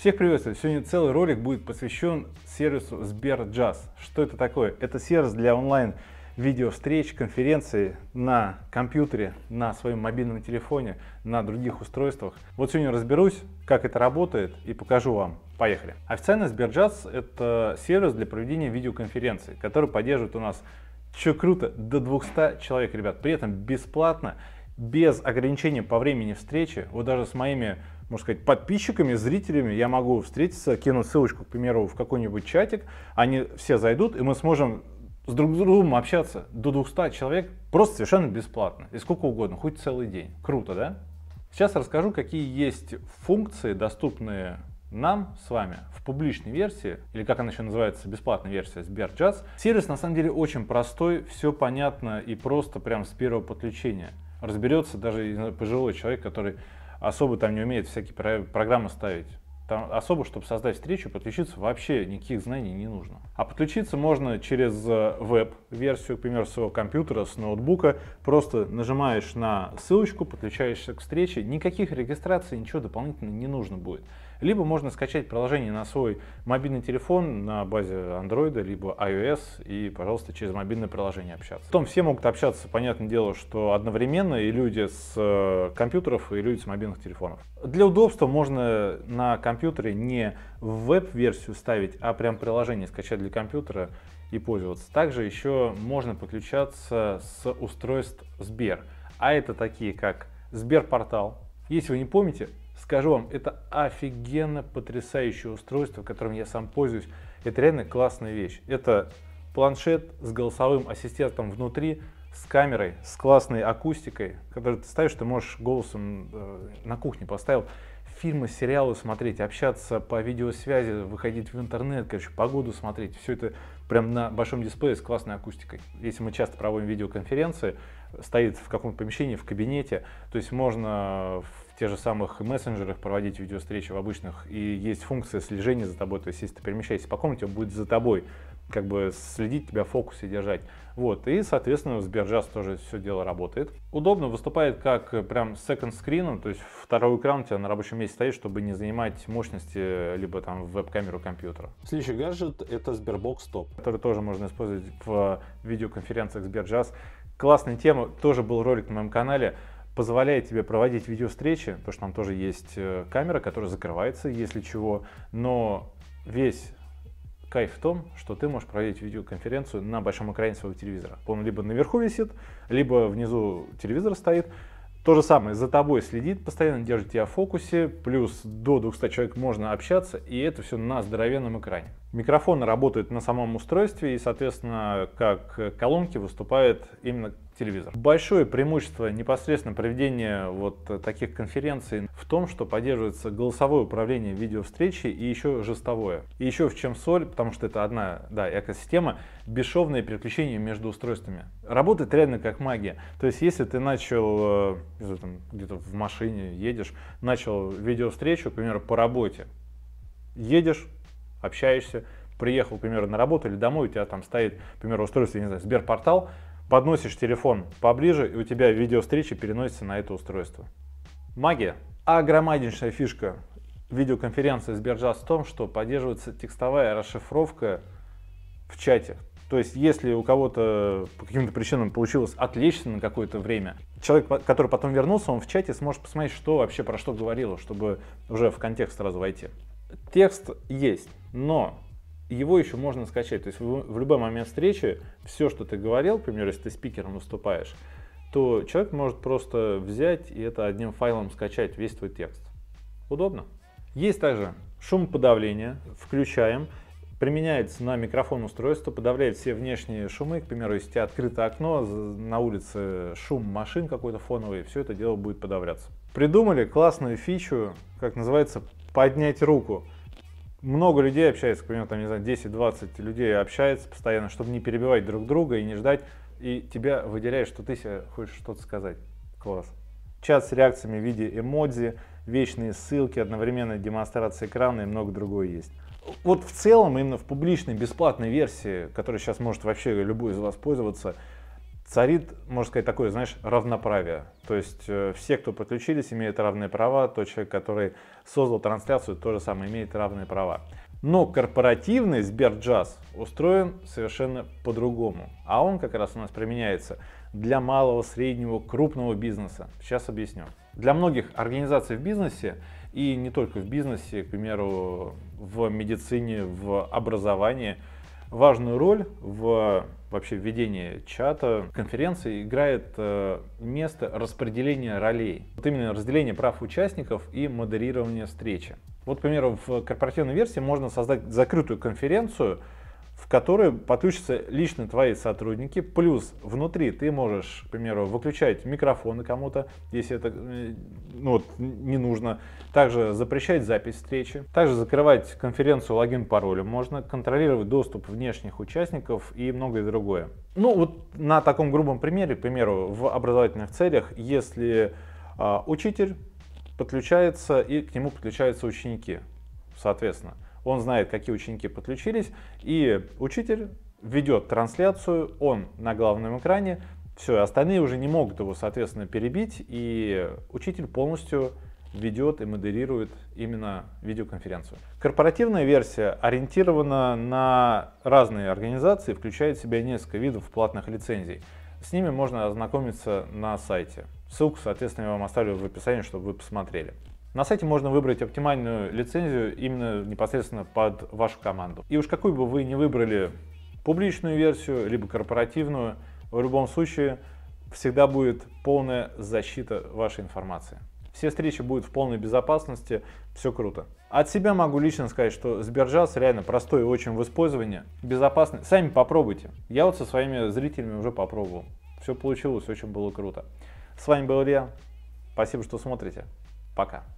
Всех приветствую! Сегодня целый ролик будет посвящен сервису SberJazz. Что это такое? Это сервис для онлайн видеовстреч, встреч, конференций на компьютере, на своем мобильном телефоне, на других устройствах. Вот сегодня разберусь, как это работает и покажу вам. Поехали! Официально SberJazz — это сервис для проведения видеоконференций, который поддерживает у нас, что круто, до 200 человек, ребят. При этом бесплатно, без ограничения по времени встречи. Вот даже с моими можно сказать, подписчиками, зрителями я могу встретиться, кинуть ссылочку, к примеру, в какой-нибудь чатик, они все зайдут, и мы сможем с друг с другом общаться до 200 человек просто совершенно бесплатно и сколько угодно, хоть целый день. Круто, да? Сейчас расскажу, какие есть функции, доступные нам с вами в публичной версии, или как она еще называется, бесплатная версия SberJazz. Сервис на самом деле очень простой, все понятно и просто прям с первого подключения. Разберется даже э, пожилой человек, который особо там не умеет всякие про программы ставить. Там особо, чтобы создать встречу, подключиться вообще никаких знаний не нужно. А подключиться можно через э, веб-версию, к примеру, своего компьютера, с ноутбука. Просто нажимаешь на ссылочку, подключаешься к встрече. Никаких регистраций, ничего дополнительного не нужно будет. Либо можно скачать приложение на свой мобильный телефон на базе Android, либо iOS и, пожалуйста, через мобильное приложение общаться. Потом все могут общаться, понятное дело, что одновременно и люди с э, компьютеров, и люди с мобильных телефонов. Для удобства можно на компьютере не веб-версию ставить, а прям приложение скачать для компьютера и пользоваться. Также еще можно подключаться с устройств Сбер. А это такие как Сберпортал. Если вы не помните, Скажу вам, это офигенно потрясающее устройство, которым я сам пользуюсь. Это реально классная вещь. Это планшет с голосовым ассистентом внутри, с камерой, с классной акустикой, которую ты ставишь, ты можешь голосом э, на кухне поставил, фильмы, сериалы смотреть, общаться по видеосвязи, выходить в интернет, короче, погоду смотреть. Все это прям на большом дисплее с классной акустикой. Если мы часто проводим видеоконференции, стоит в каком-то помещении, в кабинете. То есть можно в тех же самых мессенджерах проводить видеовстречи в обычных. И есть функция слежения за тобой. То есть если ты перемещаешься по комнате, он будет за тобой как бы следить тебя, в фокусе держать. Вот, и, соответственно, в Сбержаз тоже все дело работает. Удобно, выступает как э, прям second screen, то есть второй экран у тебя на рабочем месте стоит, чтобы не занимать мощности э, либо там веб-камеру компьютера. Следующий гаджет — это Sberbox Top. Который тоже можно использовать в э, видеоконференциях Сбержаз. Классная тема, тоже был ролик на моем канале, позволяет тебе проводить видеовстречи, потому что там тоже есть камера, которая закрывается, если чего, но весь Кайф в том, что ты можешь проводить видеоконференцию на большом экране своего телевизора. Он либо наверху висит, либо внизу телевизор стоит. То же самое, за тобой следит, постоянно держит тебя в фокусе, плюс до 200 человек можно общаться, и это все на здоровенном экране. Микрофоны работают на самом устройстве и, соответственно, как колонки выступает именно телевизор. Большое преимущество непосредственно проведения вот таких конференций в том, что поддерживается голосовое управление видеовстречи и еще жестовое. И еще в чем соль, потому что это одна да, экосистема, бесшовное переключение между устройствами. Работает реально как магия. То есть если ты начал э, где-то в машине едешь, начал видеовстречу, к примеру, по работе, едешь, общаешься, приехал, к примеру, на работу или домой, у тебя там стоит, к примеру, устройство, я не знаю, Сберпортал, подносишь телефон поближе, и у тебя видеовстреча переносится на это устройство. Магия. А громаднейшая фишка видеоконференции Сбержаз в том, что поддерживается текстовая расшифровка в чате. То есть, если у кого-то по каким-то причинам получилось отлично на какое-то время, человек, который потом вернулся, он в чате сможет посмотреть, что вообще про что говорило, чтобы уже в контекст сразу войти текст есть, но его еще можно скачать. То есть в, в любой момент встречи все, что ты говорил, к примеру, если ты спикером выступаешь, то человек может просто взять и это одним файлом скачать весь твой текст. Удобно. Есть также шумоподавление, включаем, применяется на микрофон устройство, подавляет все внешние шумы, к примеру, если у тебя открыто окно, на улице шум машин какой-то фоновый, все это дело будет подавляться. Придумали классную фичу, как называется, поднять руку. Много людей общается, к примеру, там, не знаю, 10-20 людей общается постоянно, чтобы не перебивать друг друга и не ждать, и тебя выделяет, что ты себе хочешь что-то сказать. Класс. Чат с реакциями в виде эмодзи, вечные ссылки, одновременная демонстрация экрана и много другое есть. Вот в целом, именно в публичной бесплатной версии, которая сейчас может вообще любой из вас пользоваться, царит, можно сказать, такое, знаешь, равноправие. То есть э, все, кто подключились, имеют равные права. Тот человек, который создал трансляцию, то же самое имеет равные права. Но корпоративный Сберджаз устроен совершенно по-другому. А он как раз у нас применяется для малого, среднего, крупного бизнеса. Сейчас объясню. Для многих организаций в бизнесе, и не только в бизнесе, к примеру, в медицине, в образовании – важную роль в вообще введении чата, конференции играет э, место распределения ролей. Вот именно разделение прав участников и модерирование встречи. Вот, к примеру, в корпоративной версии можно создать закрытую конференцию, в которую подключатся лично твои сотрудники, плюс внутри ты можешь, к примеру, выключать микрофоны кому-то, если это э, ну, вот, не нужно, также запрещать запись встречи, также закрывать конференцию логин-паролем можно, контролировать доступ внешних участников и многое другое. Ну вот на таком грубом примере, к примеру, в образовательных целях, если э, учитель подключается и к нему подключаются ученики, соответственно, он знает, какие ученики подключились, и учитель ведет трансляцию, он на главном экране, все, остальные уже не могут его, соответственно, перебить, и учитель полностью ведет и модерирует именно видеоконференцию. Корпоративная версия ориентирована на разные организации, включает в себя несколько видов платных лицензий. С ними можно ознакомиться на сайте. Ссылку, соответственно, я вам оставлю в описании, чтобы вы посмотрели. На сайте можно выбрать оптимальную лицензию именно непосредственно под вашу команду. И уж какую бы вы ни выбрали публичную версию, либо корпоративную, в любом случае всегда будет полная защита вашей информации. Все встречи будут в полной безопасности, все круто. От себя могу лично сказать, что Сбержас реально простой и очень в использовании, безопасный. Сами попробуйте. Я вот со своими зрителями уже попробовал. Все получилось, очень было круто. С вами был Илья. Спасибо, что смотрите. Пока.